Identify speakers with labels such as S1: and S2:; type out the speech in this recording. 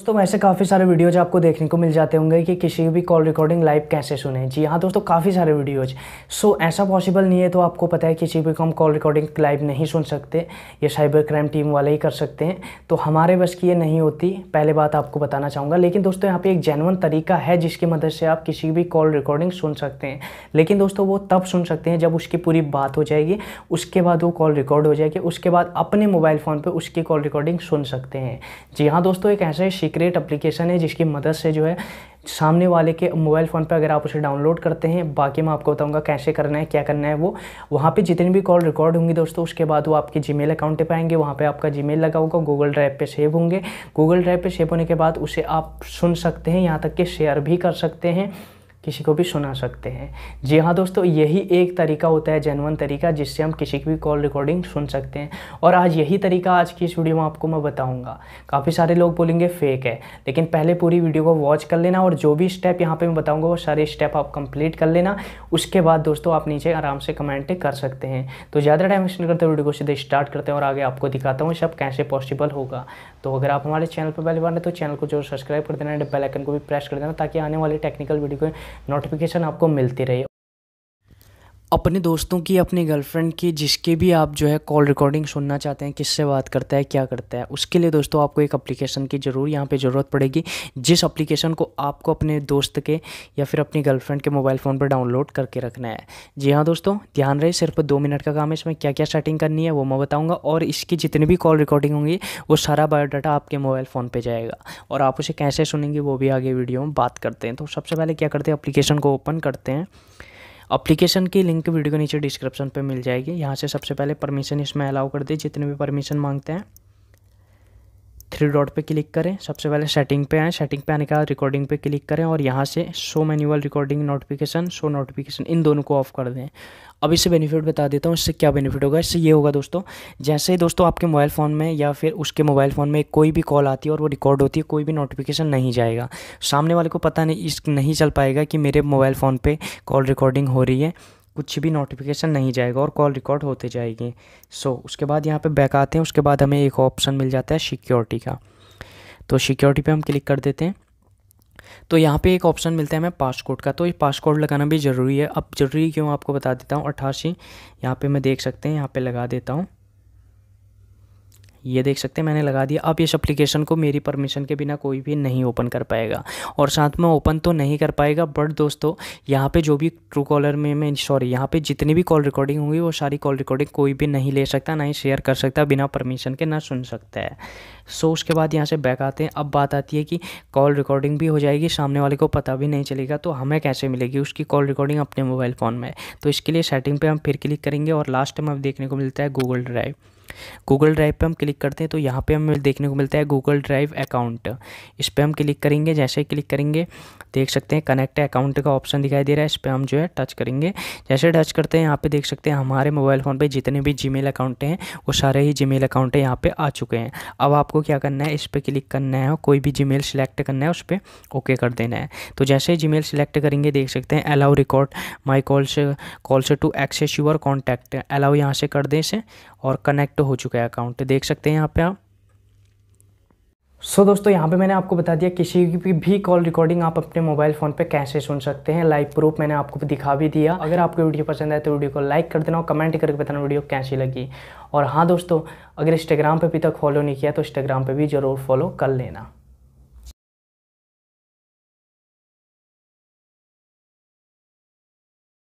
S1: दोस्तों ऐसे काफ़ी सारे वीडियोज आपको देखने को मिल जाते होंगे कि किसी भी कॉल रिकॉर्डिंग लाइव कैसे सुने जी हाँ दोस्तों काफ़ी सारे वीडियोज सो ऐसा पॉसिबल नहीं है तो आपको पता है किसी भी को हम कॉल रिकॉर्डिंग लाइव नहीं सुन सकते ये साइबर क्राइम टीम वाले ही कर सकते हैं तो हमारे बस की ये नहीं होती पहले बात आपको बताना चाहूँगा लेकिन दोस्तों यहाँ पर एक जेनवन तरीका है जिसकी मदद से आप किसी भी कॉल रिकॉर्डिंग सुन सकते हैं लेकिन दोस्तों वो तब सुन सकते हैं जब उसकी पूरी बात हो जाएगी उसके बाद वो कॉल रिकॉर्ड हो जाएगी उसके बाद अपने मोबाइल फ़ोन पर उसकी कॉल रिकॉर्डिंग सुन सकते हैं जी हाँ दोस्तों एक ऐसा सीक्रेट एप्लीकेशन है जिसकी मदद से जो है सामने वाले के मोबाइल फ़ोन पर अगर आप उसे डाउनलोड करते हैं बाकी मैं आपको बताऊंगा कैसे करना है क्या करना है वो वहाँ पे जितनी भी कॉल रिकॉर्ड होंगी दोस्तों उसके बाद वो आपके मेल अकाउंट पे आएंगे वहाँ पे आपका मेल लगा होगा गूगल ड्राइव पे सेव होंगे गूगल ड्राइव पे सेव होने के बाद उसे आप सुन सकते हैं यहाँ तक कि शेयर भी कर सकते हैं किसी को भी सुना सकते हैं जी हाँ दोस्तों यही एक तरीका होता है जेनवन तरीका जिससे हम किसी की भी कॉल रिकॉर्डिंग सुन सकते हैं और आज यही तरीका आज की इस वीडियो में आपको मैं बताऊंगा काफ़ी सारे लोग बोलेंगे फेक है लेकिन पहले पूरी वीडियो को वॉच कर लेना और जो भी स्टेप यहाँ पर मैं बताऊँगा वो सारे स्टेप आप कंप्लीट कर लेना उसके बाद दोस्तों आप नीचे आराम से कमेंट कर सकते हैं तो ज़्यादा टाइम वेस्ट करते वीडियो को सीधे स्टार्ट करते हैं और आगे आपको दिखाता हूँ सब कैसे पॉसिबल होगा तो अगर आप हमारे चैनल पर पहली बार तो चैनल को जरूर सब्सक्राइब कर देना बेलाइकन को भी प्रेस कर देना ताकि आने वाले टेक्निकल वीडियो को नोटिफिकेशन आपको मिलती रही अपने दोस्तों की अपने गर्लफ्रेंड की जिसके भी आप जो है कॉल रिकॉर्डिंग सुनना चाहते हैं किससे बात करता है क्या करता है उसके लिए दोस्तों आपको एक एप्लीकेशन की ज़रूर यहाँ पे ज़रूरत पड़ेगी जिस एप्लीकेशन को आपको अपने दोस्त के या फिर अपनी गर्लफ्रेंड के मोबाइल फ़ोन पर डाउनलोड करके रखना है जी हाँ दोस्तों ध्यान रहे सिर्फ दो मिनट का काम है इसमें क्या क्या सेटिंग करनी है वो मैं बताऊँगा और इसकी जितनी भी कॉल रिकॉर्डिंग होंगी वो सारा बायोडाटा आपके मोबाइल फ़ोन पर जाएगा और आप उसे कैसे सुनेंगे वो भी आगे वीडियो में बात करते हैं तो सबसे पहले क्या करते हैं अप्लीकेशन को ओपन करते हैं अप्लीकेशन की लिंक वीडियो के नीचे डिस्क्रिप्शन पर मिल जाएगी यहाँ से सबसे पहले परमिशन इसमें अलाउ कर दी जितने भी परमिशन मांगते हैं थ्री डॉट पे क्लिक करें सबसे पहले सेटिंग पे आएँ सेटिंग पे आने के बाद रिकॉर्डिंग पे क्लिक करें और यहाँ से show manual recording notification show notification इन दोनों को ऑफ कर दें अब इससे बेनिफिट बता देता हूँ इससे क्या बेनिफिट होगा इससे ये होगा दोस्तों जैसे ही दोस्तों आपके मोबाइल फ़ोन में या फिर उसके मोबाइल फ़ोन में कोई भी कॉल आती है और वो रिकॉर्ड होती है कोई भी नोटिफिकेशन नहीं जाएगा सामने वाले को पता नहीं इस नहीं चल पाएगा कि मेरे मोबाइल फ़ोन पर कॉल रिकॉर्डिंग हो रही है कुछ भी नोटिफिकेशन नहीं जाएगा और कॉल रिकॉर्ड होते जाएंगे सो so, उसके बाद यहाँ पे बैक आते हैं उसके बाद हमें एक ऑप्शन मिल जाता है सिक्योरिटी का तो सिक्योरिटी पे हम क्लिक कर देते हैं तो यहाँ पे एक ऑप्शन मिलता है हमें पासकोड का तो ये पासकोड लगाना भी ज़रूरी है अब ज़रूरी क्यों आपको बता देता हूँ अट्ठासी यहाँ पर मैं देख सकते हैं यहाँ पर लगा देता हूँ ये देख सकते हैं मैंने लगा दिया अब इस एप्लीकेशन को मेरी परमिशन के बिना कोई भी नहीं ओपन कर पाएगा और साथ में ओपन तो नहीं कर पाएगा बट दोस्तों यहाँ पे जो भी ट्रू कॉलर में मैं सॉरी यहाँ पे जितनी भी कॉल रिकॉर्डिंग होगी वो सारी कॉल रिकॉर्डिंग कोई भी नहीं ले सकता ना ही शेयर कर सकता बिना परमिशन के ना सुन सकता है सो so, उसके बाद यहाँ से बैक आते हैं अब बात आती है कि कॉल रिकॉर्डिंग भी हो जाएगी सामने वाले को पता भी नहीं चलेगा तो हमें कैसे मिलेगी उसकी कॉल रिकॉर्डिंग अपने मोबाइल फ़ोन में तो इसके लिए सेटिंग पर हम फिर क्लिक करेंगे और लास्ट टाइम अब देखने को मिलता है गूगल ड्राइव गूगल ड्राइव पे हम क्लिक करते हैं तो यहाँ पे हमें देखने को मिलता है गूगल ड्राइव अकाउंट इस पर हम क्लिक करेंगे जैसे ही क्लिक करेंगे देख सकते हैं कनेक्ट अकाउंट का ऑप्शन दिखाई दे रहा है इस पर हम जो है टच करेंगे जैसे टच करते हैं यहाँ पे देख सकते हैं हमारे मोबाइल फ़ोन पर जितने भी जी अकाउंट हैं वो सारे ही जी मेल अकाउंट यहाँ पर आ चुके हैं अब आपको क्या करना है इस पर क्लिक करना है कोई भी जी सिलेक्ट करना है उस पर ओके कर देना है तो जैसे ही जी सिलेक्ट करेंगे देख सकते हैं allow record my calls calls to access your contact allow यहाँ से कर दें इसे और कनेक्ट डिडक्ट हो चुका है अकाउंट देख सकते हैं यहाँ पे आप सो so, दोस्तों यहाँ पे मैंने आपको बता दिया किसी की भी कॉल रिकॉर्डिंग आप अपने मोबाइल फ़ोन पे कैसे सुन सकते हैं लाइव प्रूफ मैंने आपको दिखा भी दिया अगर आपको वीडियो पसंद आए तो वीडियो को लाइक कर देना और कमेंट करके बताना वीडियो कैसी लगी और हाँ दोस्तों अगर इंस्टाग्राम पे अभी तक फॉलो नहीं किया तो इंस्टाग्राम पे भी ज़रूर फॉलो कर लेना